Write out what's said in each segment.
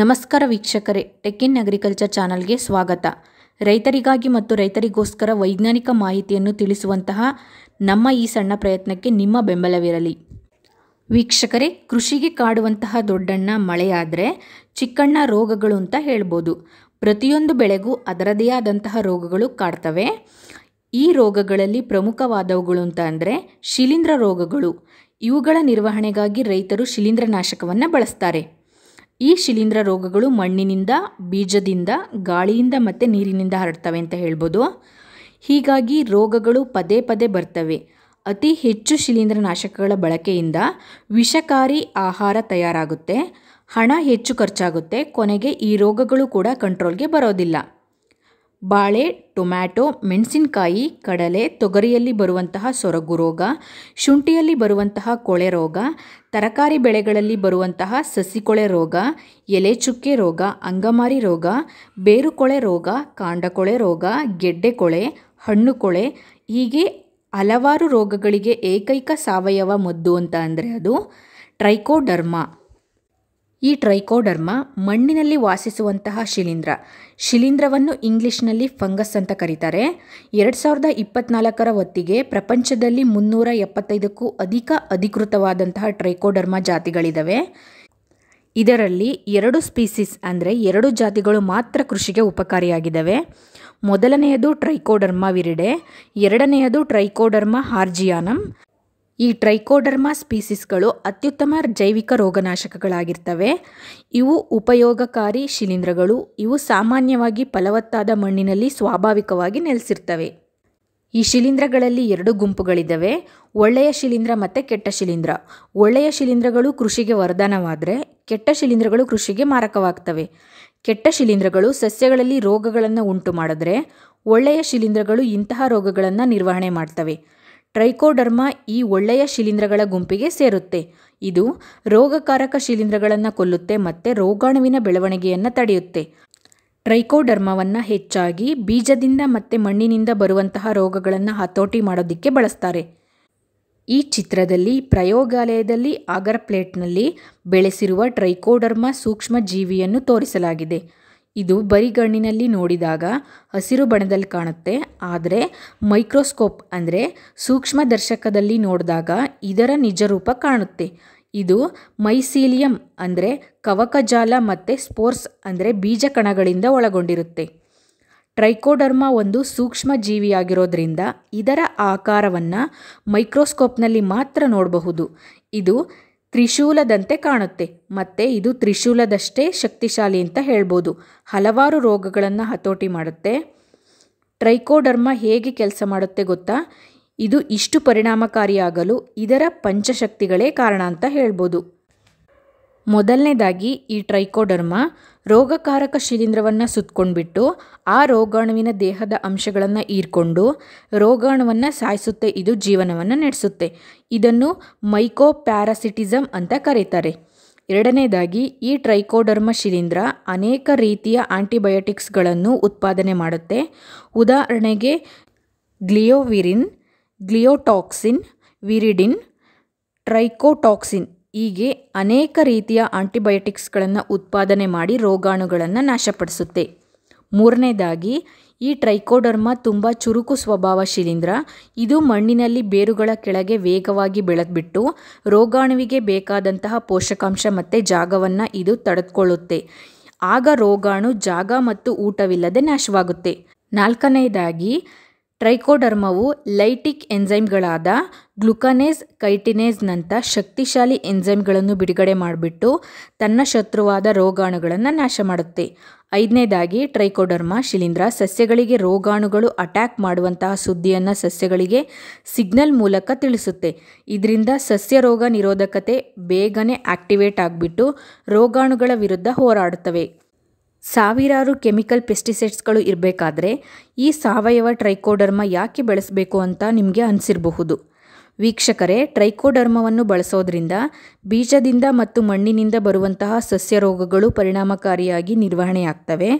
ನಮಸ್ಕಾರ ವೀಕ್ಷಕರೇ ಟೆಕ್ಕಿನ್ ಅಗ್ರಿಕಲ್ಚರ್ ಚಾನಲ್ಗೆ ಸ್ವಾಗತ ರೈತರಿಗಾಗಿ ಮತ್ತು ರೈತರಿಗೋಸ್ಕರ ವೈಜ್ಞಾನಿಕ ಮಾಹಿತಿಯನ್ನು ತಿಳಿಸುವಂತಹ ನಮ್ಮ ಈ ಸಣ್ಣ ಪ್ರಯತ್ನಕ್ಕೆ ನಿಮ್ಮ ಬೆಂಬಲವಿರಲಿ ವೀಕ್ಷಕರೇ ಕೃಷಿಗೆ ಕಾಡುವಂತಹ ದೊಡ್ಡಣ್ಣ ಮಳೆಯಾದರೆ ಚಿಕ್ಕಣ್ಣ ರೋಗಗಳು ಅಂತ ಹೇಳ್ಬೋದು ಪ್ರತಿಯೊಂದು ಬೆಳೆಗೂ ಅದರದೇ ಆದಂತಹ ರೋಗಗಳು ಕಾಡ್ತವೆ ಈ ರೋಗಗಳಲ್ಲಿ ಪ್ರಮುಖವಾದವುಗಳು ಅಂತ ಅಂದರೆ ಶಿಲೀಂಧ್ರ ರೋಗಗಳು ಇವುಗಳ ನಿರ್ವಹಣೆಗಾಗಿ ರೈತರು ಶಿಲೀಂಧ್ರನಾಶಕವನ್ನು ಬಳಸ್ತಾರೆ ಈ ಶಿಲೀಂಧ್ರ ರೋಗಗಳು ಮಣ್ಣಿನಿಂದ ಬೀಜದಿಂದ ಗಾಳಿಯಿಂದ ಮತ್ತು ನೀರಿನಿಂದ ಹರಡ್ತವೆ ಅಂತ ಹೇಳ್ಬೋದು ಹೀಗಾಗಿ ರೋಗಗಳು ಪದೇ ಪದೇ ಬರ್ತವೆ ಅತಿ ಹೆಚ್ಚು ಶಿಲೀಂಧ್ರ ನಾಶಕಗಳ ಬಳಕೆಯಿಂದ ವಿಷಕಾರಿ ಆಹಾರ ತಯಾರಾಗುತ್ತೆ ಹಣ ಹೆಚ್ಚು ಖರ್ಚಾಗುತ್ತೆ ಕೊನೆಗೆ ಈ ರೋಗಗಳು ಕೂಡ ಕಂಟ್ರೋಲ್ಗೆ ಬರೋದಿಲ್ಲ ಬಾಳೆ ಟೊಮ್ಯಾಟೊ ಮೆಣಸಿನಕಾಯಿ ಕಡಲೆ ತೊಗರಿಯಲ್ಲಿ ಬರುವಂತಹ ಸೊರಗು ರೋಗ ಶುಂಠಿಯಲ್ಲಿ ಬರುವಂತಹ ಕೊಳೆ ರೋಗ ತರಕಾರಿ ಬೆಳೆಗಳಲ್ಲಿ ಬರುವಂತಹ ಸಸಿಕೊಳೆ ರೋಗ ಎಲೆ ಚುಕ್ಕೆ ರೋಗ ಅಂಗಮಾರಿ ರೋಗ ಬೇರುಕೊಳೆ ರೋಗ ಕಾಂಡಕೊಳೆ ರೋಗ ಗೆಡ್ಡೆ ಕೊಳೆ ಹಣ್ಣು ಕೊಳೆ ಹೀಗೆ ಹಲವಾರು ರೋಗಗಳಿಗೆ ಏಕೈಕ ಸಾವಯವ ಮದ್ದು ಅಂತ ಅಂದರೆ ಅದು ಟ್ರೈಕೋಡರ್ಮಾ ಈ ಟ್ರೈಕೋಡರ್ಮ ಮಣ್ಣಿನಲ್ಲಿ ವಾಸಿಸುವಂತಹ ಶಿಲೀಂಧ್ರ ಶಿಲೀಂಧ್ರವನ್ನು ಇಂಗ್ಲಿಷ್ನಲ್ಲಿ ಫಂಗಸ್ ಅಂತ ಕರೀತಾರೆ ಎರಡು ಸಾವಿರದ ಇಪ್ಪತ್ನಾಲ್ಕರ ಹೊತ್ತಿಗೆ ಪ್ರಪಂಚದಲ್ಲಿ ಮುನ್ನೂರ ಎಪ್ಪತ್ತೈದಕ್ಕೂ ಅಧಿಕ ಅಧಿಕೃತವಾದಂತಹ ಟ್ರೈಕೋಡರ್ಮ ಜಾತಿಗಳಿದ್ದಾವೆ ಇದರಲ್ಲಿ ಎರಡು ಸ್ಪೀಸೀಸ್ ಅಂದರೆ ಎರಡು ಜಾತಿಗಳು ಮಾತ್ರ ಕೃಷಿಗೆ ಉಪಕಾರಿಯಾಗಿದ್ದಾವೆ ಮೊದಲನೆಯದು ಟ್ರೈಕೋಡರ್ಮ ವಿರಿಡೆ ಎರಡನೆಯದು ಟ್ರೈಕೋಡರ್ಮ ಹಾರ್ಜಿಯಾನಮ್ ಈ ಟ್ರೈಕೋಡರ್ಮಾ ಸ್ಪೀಸಿಸ್ಗಳು ಅತ್ಯುತ್ತಮ ಜೈವಿಕ ರೋಗನಾಶಕಗಳಾಗಿರ್ತವೆ ಇವು ಉಪಯೋಗಕಾರಿ ಶಿಲೀಂಧ್ರಗಳು ಇವು ಸಾಮಾನ್ಯವಾಗಿ ಫಲವತ್ತಾದ ಮಣ್ಣಿನಲ್ಲಿ ಸ್ವಾಭಾವಿಕವಾಗಿ ನೆಲೆಸಿರ್ತವೆ ಈ ಶಿಲೀಂಧ್ರಗಳಲ್ಲಿ ಎರಡು ಗುಂಪುಗಳಿದ್ದಾವೆ ಒಳ್ಳೆಯ ಶಿಲೀಂಧ್ರ ಮತ್ತು ಕೆಟ್ಟ ಶಿಲೀಂಧ್ರ ಒಳ್ಳೆಯ ಶಿಲೀಂಧ್ರಗಳು ಕೃಷಿಗೆ ವರದಾನವಾದರೆ ಕೆಟ್ಟ ಶಿಲೀಂಧ್ರಗಳು ಕೃಷಿಗೆ ಮಾರಕವಾಗ್ತವೆ ಕೆಟ್ಟ ಶಿಲೀಂಧ್ರಗಳು ಸಸ್ಯಗಳಲ್ಲಿ ರೋಗಗಳನ್ನು ಉಂಟು ಮಾಡಿದ್ರೆ ಒಳ್ಳೆಯ ಶಿಲೀಂಧ್ರಗಳು ಇಂತಹ ರೋಗಗಳನ್ನು ನಿರ್ವಹಣೆ ಮಾಡ್ತವೆ ಟ್ರೈಕೋಡರ್ಮಾ ಈ ಒಳ್ಳೆಯ ಶಿಲೀಂಧ್ರಗಳ ಗುಂಪಿಗೆ ಸೇರುತ್ತೆ ಇದು ರೋಗಕಾರಕ ಶಿಲೀಂಧ್ರಗಳನ್ನು ಕೊಲ್ಲುತ್ತೆ ಮತ್ತು ರೋಗಾಣುವಿನ ಬೆಳವಣಿಗೆಯನ್ನು ತಡೆಯುತ್ತೆ ಟ್ರೈಕೋಡರ್ಮಾವನ್ನು ಹೆಚ್ಚಾಗಿ ಬೀಜದಿಂದ ಮತ್ತು ಮಣ್ಣಿನಿಂದ ಬರುವಂತಹ ರೋಗಗಳನ್ನು ಹತೋಟಿ ಮಾಡೋದಕ್ಕೆ ಬಳಸ್ತಾರೆ ಈ ಚಿತ್ರದಲ್ಲಿ ಪ್ರಯೋಗಾಲಯದಲ್ಲಿ ಅಗರ್ ಪ್ಲೇಟ್ನಲ್ಲಿ ಬೆಳೆಸಿರುವ ಟ್ರೈಕೋಡರ್ಮಾ ಸೂಕ್ಷ್ಮ ಜೀವಿಯನ್ನು ತೋರಿಸಲಾಗಿದೆ ಇದು ಬರಿಗಣ್ಣಿನಲ್ಲಿ ನೋಡಿದಾಗ ಹಸಿರು ಬಣ್ಣದಲ್ಲಿ ಕಾಣುತ್ತೆ ಆದರೆ ಮೈಕ್ರೋಸ್ಕೋಪ್ ಅಂದರೆ ಸೂಕ್ಷ್ಮದರ್ಶಕದಲ್ಲಿ ನೋಡಿದಾಗ ಇದರ ನಿಜ ರೂಪ ಕಾಣುತ್ತೆ ಇದು ಮೈಸೀಲಿಯಂ ಅಂದರೆ ಕವಕಜಾಲ ಮತ್ತು ಸ್ಪೋರ್ಸ್ ಅಂದರೆ ಬೀಜ ಕಣಗಳಿಂದ ಒಳಗೊಂಡಿರುತ್ತೆ ಟ್ರೈಕೋಡರ್ಮಾ ಒಂದು ಸೂಕ್ಷ್ಮ ಜೀವಿಯಾಗಿರೋದ್ರಿಂದ ಇದರ ಆಕಾರವನ್ನು ಮೈಕ್ರೋಸ್ಕೋಪ್ನಲ್ಲಿ ಮಾತ್ರ ನೋಡಬಹುದು ಇದು ತ್ರಿಶೂಲದಂತೆ ಕಾಣುತ್ತೆ ಮತ್ತು ಇದು ತ್ರಿಶೂಲದಷ್ಟೇ ಶಕ್ತಿಶಾಲಿ ಅಂತ ಹೇಳ್ಬೋದು ಹಲವಾರು ರೋಗಗಳನ್ನು ಹತೋಟಿ ಮಾಡುತ್ತೆ ಟ್ರೈಕೋಡರ್ಮ ಹೇಗೆ ಕೆಲಸ ಮಾಡುತ್ತೆ ಗೊತ್ತಾ ಇದು ಇಷ್ಟು ಪರಿಣಾಮಕಾರಿಯಾಗಲು ಇದರ ಪಂಚಶಕ್ತಿಗಳೇ ಕಾರಣ ಅಂತ ಹೇಳ್ಬೋದು ಮೊದಲನೇದಾಗಿ ಈ ಟ್ರೈಕೋಡರ್ಮ ರೋಗಕಾರಕ ಶಿಲೀಂಧ್ರವನ್ನು ಸುತ್ತಕೊಂಡ್ಬಿಟ್ಟು ಆ ರೋಗಾಣುವಿನ ದೇಹದ ಅಂಶಗಳನ್ನು ಈರ್ಕೊಂಡು ರೋಗಾಣುವನ್ನು ಸಾಯಿಸುತ್ತೆ ಇದು ಜೀವನವನ್ನು ನಡೆಸುತ್ತೆ ಇದನ್ನು ಮೈಕೋಪ್ಯಾರಾಸಿಟಿಸಮ್ ಅಂತ ಕರೀತಾರೆ ಎರಡನೇದಾಗಿ ಈ ಟ್ರೈಕೋಡರ್ಮ ಶಿಲೀಂಧ್ರ ಅನೇಕ ರೀತಿಯ ಆಂಟಿಬಯೋಟಿಕ್ಸ್ಗಳನ್ನು ಉತ್ಪಾದನೆ ಮಾಡುತ್ತೆ ಉದಾಹರಣೆಗೆ ಗ್ಲಿಯೋವಿರಿನ್ ಗ್ಲಿಯೋಟಾಕ್ಸಿನ್ ವಿರಿಡಿನ್ ಟ್ರೈಕೋಟಾಕ್ಸಿನ್ ಹೀಗೆ ಅನೇಕ ರೀತಿಯ ಆಂಟಿಬಯೋಟಿಕ್ಸ್ಗಳನ್ನು ಉತ್ಪಾದನೆ ಮಾಡಿ ರೋಗಾಣುಗಳನ್ನು ನಾಶಪಡಿಸುತ್ತೆ ಮೂರನೇದಾಗಿ ಈ ಟ್ರೈಕೋಡರ್ಮ ತುಂಬ ಚುರುಕು ಸ್ವಭಾವ ಶಿಲೀಂಧ್ರ ಇದು ಮಣ್ಣಿನಲ್ಲಿ ಬೇರುಗಳ ಕೆಳಗೆ ವೇಗವಾಗಿ ಬೆಳೆದ್ಬಿಟ್ಟು ರೋಗಾಣುವಿಗೆ ಬೇಕಾದಂತಹ ಪೋಷಕಾಂಶ ಮತ್ತು ಜಾಗವನ್ನು ಇದು ತಡೆದುಕೊಳ್ಳುತ್ತೆ ಆಗ ರೋಗಾಣು ಜಾಗ ಮತ್ತು ಊಟವಿಲ್ಲದೆ ನಾಶವಾಗುತ್ತೆ ನಾಲ್ಕನೆಯದಾಗಿ ಟ್ರೈಕೋಡರ್ಮವು ಲೈಟಿಕ್ ಎಂಜೈಮ್ಗಳಾದ ಗ್ಲುಕನೇಸ್ ಕೈಟಿನೇಸ್ನಂಥ ಶಕ್ತಿಶಾಲಿ ಎಂಜೈಮ್ಗಳನ್ನು ಬಿಡುಗಡೆ ಮಾಡಿಬಿಟ್ಟು ತನ್ನ ಶತ್ರುವಾದ ರೋಗಾಣುಗಳನ್ನು ನಾಶ ಮಾಡುತ್ತೆ ಐದನೇದಾಗಿ ಟ್ರೈಕೋಡರ್ಮ ಶಿಲೀಂಧ್ರ ಸಸ್ಯಗಳಿಗೆ ರೋಗಾಣುಗಳು ಅಟ್ಯಾಕ್ ಮಾಡುವಂತಹ ಸುದ್ದಿಯನ್ನು ಸಸ್ಯಗಳಿಗೆ ಸಿಗ್ನಲ್ ಮೂಲಕ ತಿಳಿಸುತ್ತೆ ಇದರಿಂದ ಸಸ್ಯ ರೋಗ ನಿರೋಧಕತೆ ಬೇಗನೆ ಆಕ್ಟಿವೇಟ್ ಆಗಿಬಿಟ್ಟು ರೋಗಾಣುಗಳ ವಿರುದ್ಧ ಹೋರಾಡುತ್ತವೆ ಸಾವಿರಾರು ಕೆಮಿಕಲ್ ಪೆಸ್ಟಿಸೈಡ್ಸ್ಗಳು ಇರಬೇಕಾದ್ರೆ ಈ ಸಾವಯವ ಟ್ರೈಕೋಡರ್ಮ ಯಾಕೆ ಬಳಸಬೇಕು ಅಂತ ನಿಮಗೆ ಅನಿಸಿರಬಹುದು ವೀಕ್ಷಕರೇ ಟ್ರೈಕೋಡರ್ಮವನ್ನು ಬಳಸೋದ್ರಿಂದ ಬೀಜದಿಂದ ಮತ್ತು ಮಣ್ಣಿನಿಂದ ಬರುವಂತಹ ಸಸ್ಯ ರೋಗಗಳು ಪರಿಣಾಮಕಾರಿಯಾಗಿ ನಿರ್ವಹಣೆಯಾಗ್ತವೆ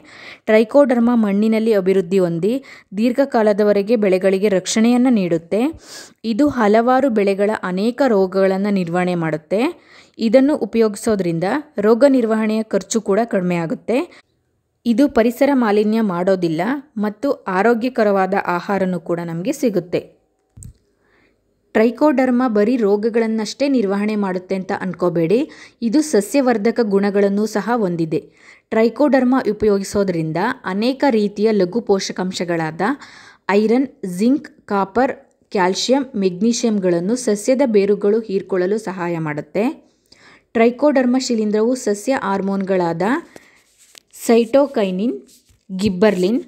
ಟ್ರೈಕೋಡರ್ಮ ಮಣ್ಣಿನಲ್ಲಿ ಅಭಿವೃದ್ಧಿ ಹೊಂದಿ ದೀರ್ಘಕಾಲದವರೆಗೆ ಬೆಳೆಗಳಿಗೆ ರಕ್ಷಣೆಯನ್ನು ನೀಡುತ್ತೆ ಇದು ಹಲವಾರು ಬೆಳೆಗಳ ಅನೇಕ ರೋಗಗಳನ್ನು ನಿರ್ವಹಣೆ ಮಾಡುತ್ತೆ ಇದನ್ನು ಉಪಯೋಗಿಸೋದ್ರಿಂದ ರೋಗ ನಿರ್ವಹಣೆಯ ಖರ್ಚು ಕೂಡ ಕಡಿಮೆ ಇದು ಪರಿಸರ ಮಾಲಿನ್ಯ ಮಾಡೋದಿಲ್ಲ ಮತ್ತು ಆರೋಗ್ಯಕರವಾದ ಆಹಾರನೂ ಕೂಡ ನಮಗೆ ಸಿಗುತ್ತೆ ಟ್ರೈಕೋಡರ್ಮ ಬರೀ ರೋಗಗಳನ್ನಷ್ಟೇ ನಿರ್ವಹಣೆ ಮಾಡುತ್ತೆ ಅಂತ ಅನ್ಕೋಬೇಡಿ ಇದು ಸಸ್ಯವರ್ಧಕ ಗುಣಗಳನ್ನು ಸಹ ಹೊಂದಿದೆ ಟ್ರೈಕೋಡರ್ಮ ಉಪಯೋಗಿಸೋದ್ರಿಂದ ಅನೇಕ ರೀತಿಯ ಲಘು ಪೋಷಕಾಂಶಗಳಾದ ಐರನ್ ಜಿಂಕ್ ಕಾಪರ್ ಕ್ಯಾಲ್ಶಿಯಂ ಮೆಗ್ನೀಷಿಯಂಗಳನ್ನು ಸಸ್ಯದ ಬೇರುಗಳು ಹೀರ್ಕೊಳ್ಳಲು ಸಹಾಯ ಮಾಡುತ್ತೆ ಟ್ರೈಕೋಡರ್ಮ ಶಿಲೀಂಧ್ರವು ಸಸ್ಯ ಹಾರ್ಮೋನ್ಗಳಾದ ಸೈಟೋಕೈನಿನ್ ಗಿಬ್ಬರ್ಲಿನ್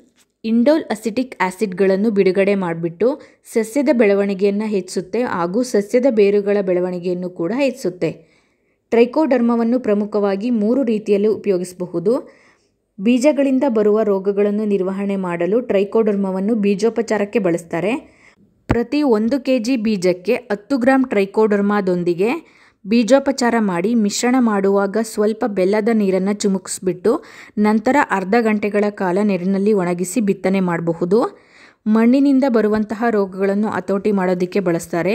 ಇಂಡೋಲ್ ಅಸಿಟಿಕ್ ಆ್ಯಸಿಡ್ಗಳನ್ನು ಬಿಡುಗಡೆ ಮಾಡಿಬಿಟ್ಟು ಸಸ್ಯದ ಬೆಳವಣಿಗೆಯನ್ನು ಹೆಚ್ಚಿಸುತ್ತೆ ಹಾಗೂ ಸಸ್ಯದ ಬೇರುಗಳ ಬೆಳವಣಿಗೆಯನ್ನು ಕೂಡ ಹೆಚ್ಚಿಸುತ್ತೆ ಟ್ರೈಕೋಡರ್ಮವನ್ನು ಪ್ರಮುಖವಾಗಿ ಮೂರು ರೀತಿಯಲ್ಲಿ ಉಪಯೋಗಿಸಬಹುದು ಬೀಜಗಳಿಂದ ಬರುವ ರೋಗಗಳನ್ನು ನಿರ್ವಹಣೆ ಮಾಡಲು ಟ್ರೈಕೋಡರ್ಮವನ್ನು ಬೀಜೋಪಚಾರಕ್ಕೆ ಬಳಸ್ತಾರೆ ಪ್ರತಿ ಒಂದು ಕೆ ಜಿ ಬೀಜಕ್ಕೆ ಹತ್ತು ಗ್ರಾಂ ಟ್ರೈಕೋಡರ್ಮಾದೊಂದಿಗೆ ಬೀಜೋಪಚಾರ ಮಾಡಿ ಮಿಶ್ರಣ ಮಾಡುವಾಗ ಸ್ವಲ್ಪ ಬೆಲ್ಲದ ನೀರನ್ನು ಚುಮುಕಿಸ್ಬಿಟ್ಟು ನಂತರ ಅರ್ಧ ಗಂಟೆಗಳ ಕಾಲ ನೀರಿನಲ್ಲಿ ಒಣಗಿಸಿ ಬಿತ್ತನೆ ಮಾಡಬಹುದು ಮಣ್ಣಿನಿಂದ ಬರುವಂತಹ ರೋಗಗಳನ್ನು ಹತೋಟಿ ಮಾಡೋದಕ್ಕೆ ಬಳಸ್ತಾರೆ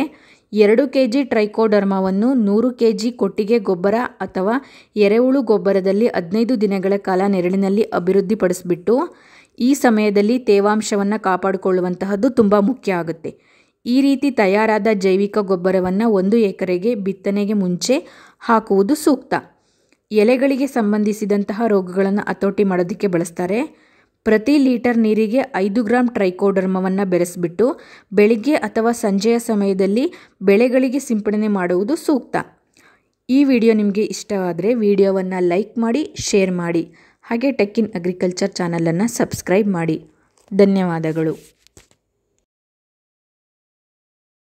ಎರಡು ಕೆ ಜಿ ಟ್ರೈಕೋಡರ್ಮಾವನ್ನು ನೂರು ಕೆ ಜಿ ಕೊಟ್ಟಿಗೆ ಗೊಬ್ಬರ ಅಥವಾ ಎರೆಹುಳು ಗೊಬ್ಬರದಲ್ಲಿ ಹದಿನೈದು ದಿನಗಳ ಕಾಲ ನೆರಳಿನಲ್ಲಿ ಅಭಿವೃದ್ಧಿಪಡಿಸ್ಬಿಟ್ಟು ಈ ಸಮಯದಲ್ಲಿ ತೇವಾಂಶವನ್ನು ಕಾಪಾಡಿಕೊಳ್ಳುವಂತಹದ್ದು ತುಂಬ ಮುಖ್ಯ ಆಗುತ್ತೆ ಈ ರೀತಿ ತಯಾರಾದ ಜೈವಿಕ ಗೊಬ್ಬರವನ್ನು ಒಂದು ಎಕರೆಗೆ ಬಿತ್ತನೆಗೆ ಮುಂಚೆ ಹಾಕುವುದು ಸೂಕ್ತ ಎಲೆಗಳಿಗೆ ಸಂಬಂಧಿಸಿದಂತಹ ರೋಗಗಳನ್ನು ಹತೋಟಿ ಮಾಡೋದಕ್ಕೆ ಬಳಸ್ತಾರೆ ಪ್ರತಿ ಲೀಟರ್ ನೀರಿಗೆ ಐದು ಗ್ರಾಂ ಟ್ರೈಕೋಡರ್ಮವನ್ನು ಬೆರೆಸಿಬಿಟ್ಟು ಬೆಳಿಗ್ಗೆ ಅಥವಾ ಸಂಜೆಯ ಸಮಯದಲ್ಲಿ ಬೆಳೆಗಳಿಗೆ ಸಿಂಪಡಣೆ ಮಾಡುವುದು ಸೂಕ್ತ ಈ ವಿಡಿಯೋ ನಿಮಗೆ ಇಷ್ಟವಾದರೆ ವಿಡಿಯೋವನ್ನು ಲೈಕ್ ಮಾಡಿ ಶೇರ್ ಮಾಡಿ ಹಾಗೆ ಟೆಕ್ಕಿನ್ ಅಗ್ರಿಕಲ್ಚರ್ ಚಾನಲನ್ನು ಸಬ್ಸ್ಕ್ರೈಬ್ ಮಾಡಿ ಧನ್ಯವಾದಗಳು